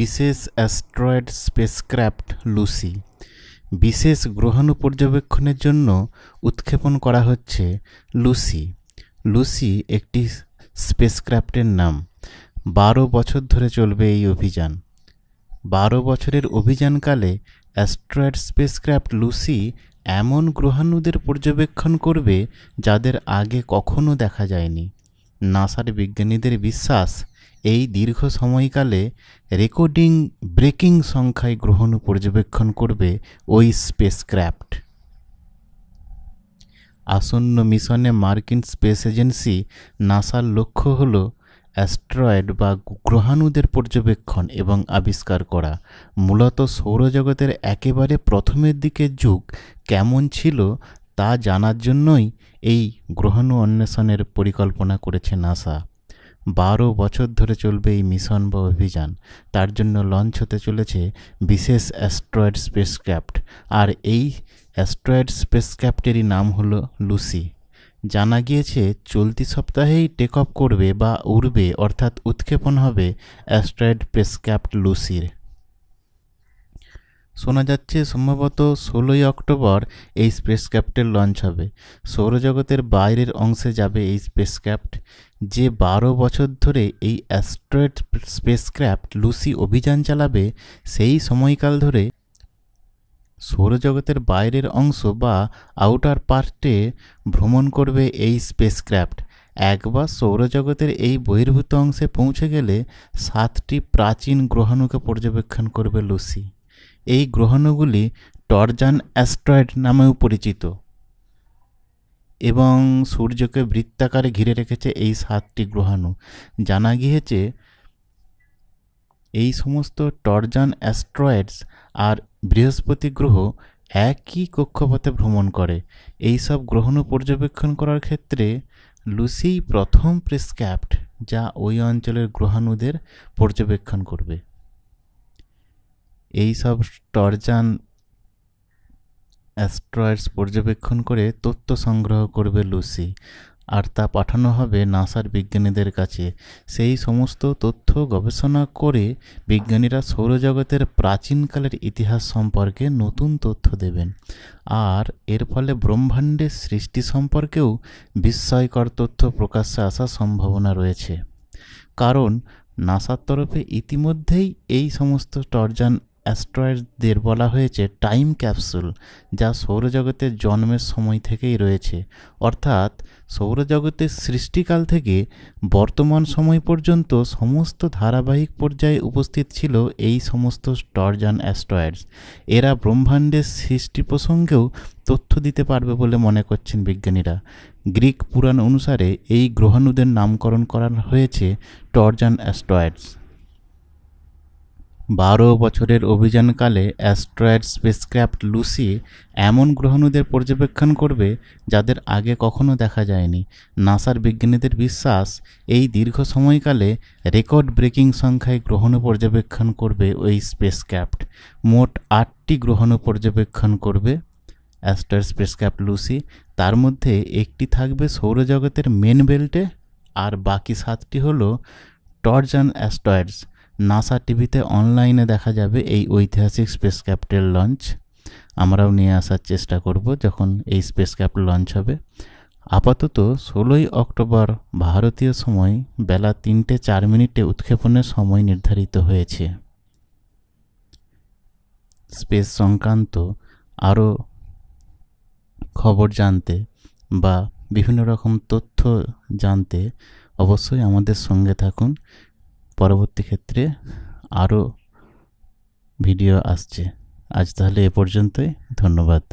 বিশেষ asteroid spacecraft Lucy বিশেষ গ্রহাণু পর্যবেক্ষণের জন্য উৎক্ষেপণ করা হচ্ছে লুসি লুসি একটি স্পেসক্রাফটের নাম বারো বছর ধরে চলবে এই অভিযান বারো বছরের অভিযানকালে অ্যাস্ট্রয়েড স্পেসক্রাফট লুসি এমন গ্রহাণুদের পর্যবেক্ষণ করবে যাদের আগে কখনো দেখা যায়নি নাসার বিজ্ঞানীদের বিশ্বাস এই দীর্ঘ সময়কালে রেকর্ডিং ব্রেকিং সংখ্যায় গ্রহণ পর্যবেক্ষণ করবে ওই স্পেসক্র্যাফট আসন্ন মিশনে মার্কিন স্পেস এজেন্সি নাসার লক্ষ্য হল অ্যাস্ট্রয়েড বা গ্রহাণুদের পর্যবেক্ষণ এবং আবিষ্কার করা মূলত সৌরজগতের একেবারে প্রথমের দিকের যুগ কেমন ছিল তা জানার জন্যই এই গ্রহাণু অন্বেষণের পরিকল্পনা করেছে নাসা বারো বছর ধরে চলবে এই মিশন বা অভিযান তার জন্য লঞ্চ হতে চলেছে বিশেষ অ্যাস্ট্রয়েড স্পেসক্রাফট আর এই অ্যাস্ট্রয়েড স্পেসক্রাফটেরই নাম হল লুসি জানা গিয়েছে চলতি সপ্তাহেই টেক অফ করবে বা উড়বে অর্থাৎ উৎক্ষেপণ হবে অ্যাস্ট্রয়েড স্পেসক্রাফট লুসির শোনা যাচ্ছে সম্ভবত ষোলোই অক্টোবর এই স্পেসক্যাপ্টের লঞ্চ হবে সৌরজগতের বাইরের অংশে যাবে এই স্পেসক্যাপ্ট যে বারো বছর ধরে এই অ্যাস্ট্রয়েড স্পেসক্র্যাফ্ট লুসি অভিযান চালাবে সেই সময়কাল ধরে সৌরজগতের বাইরের অংশ বা আউটার পার্টে ভ্রমণ করবে এই স্পেসক্র্যাফ্ট একবার সৌরজগতের এই বহির্ভূত অংশে পৌঁছে গেলে সাতটি প্রাচীন গ্রহাণুকে পর্যবেক্ষণ করবে লুসি এই গ্রহাণুগুলি টর্জান অ্যাস্ট্রয়েড নামেও পরিচিত এবং সূর্যকে বৃত্তাকারে ঘিরে রেখেছে এই সাতটি গ্রহাণু জানা গিয়েছে এই সমস্ত টরজান অ্যাস্ট্রয়েডস আর বৃহস্পতি গ্রহ একই কক্ষপথে ভ্রমণ করে এই সব গ্রহণ পর্যবেক্ষণ করার ক্ষেত্রে লুসি প্রথম প্রেসক্যাপ্ট যা ওই অঞ্চলের গ্রহাণুদের পর্যবেক্ষণ করবে এই সব টর্জান অ্যাস্ট্রয়েডস পর্যবেক্ষণ করে তথ্য সংগ্রহ করবে লুসি আর তা পাঠানো হবে নাসার বিজ্ঞানীদের কাছে সেই সমস্ত তথ্য গবেষণা করে বিজ্ঞানীরা সৌরজগতের প্রাচীনকালের ইতিহাস সম্পর্কে নতুন তথ্য দেবেন আর এর ফলে ব্রহ্মাণ্ডের সৃষ্টি সম্পর্কেও বিস্ময়কর তথ্য প্রকাশ্যে আসার সম্ভাবনা রয়েছে কারণ নাসার তরফে ইতিমধ্যেই এই সমস্ত টর্জান অ্যাস্ট্রয়েডদের বলা হয়েছে টাইম ক্যাপসুল যা সৌরজগতের জন্মের সময় থেকেই রয়েছে অর্থাৎ সৌরজগতের সৃষ্টিকাল থেকে বর্তমান সময় পর্যন্ত সমস্ত ধারাবাহিক পর্যায়ে উপস্থিত ছিল এই সমস্ত স্টর্জান অ্যাস্ট্রয়েডস এরা ব্রহ্মাণ্ডের সৃষ্টি প্রসঙ্গেও তথ্য দিতে পারবে বলে মনে করছেন বিজ্ঞানীরা গ্রিক পুরাণ অনুসারে এই গ্রহাণুদের নামকরণ করা হয়েছে টর্জান অ্যাস্ট্রয়েডস বারো বছরের অভিযানকালে অ্যাস্ট্রয়েড স্পেসক্র্যাফ্ট লুসি এমন গ্রহণুদের পর্যবেক্ষণ করবে যাদের আগে কখনো দেখা যায়নি নাসার বিজ্ঞানীদের বিশ্বাস এই দীর্ঘ সময়কালে রেকর্ড ব্রেকিং সংখ্যায় গ্রহণ পর্যবেক্ষণ করবে ওই স্পেসক্র্যাফ্ট মোট আটটি গ্রহণ পর্যবেক্ষণ করবে অ্যাস্ট্রয়েড স্পেসক্র্যাফ্ট লুসি তার মধ্যে একটি থাকবে সৌরজগতের মেন বেল্টে আর বাকি সাতটি হলো টর্জান অ্যাস্টয়েডস নাসা টিভিতে অনলাইনে দেখা যাবে এই ঐতিহাসিক স্পেস ক্যাপিটাল লঞ্চ আমরাও নিয়ে আসার চেষ্টা করব যখন এই স্পেস ক্যাপ্ট লঞ্চ হবে আপাতত ষোলোই অক্টোবর ভারতীয় সময় বেলা তিনটে চার মিনিটে উৎক্ষেপণের সময় নির্ধারিত হয়েছে স্পেস সংক্রান্ত আরও খবর জানতে বা বিভিন্ন রকম তথ্য জানতে অবশ্যই আমাদের সঙ্গে থাকুন পরবর্তী ক্ষেত্রে আরও ভিডিও আসছে আজ তাহলে এ পর্যন্তই ধন্যবাদ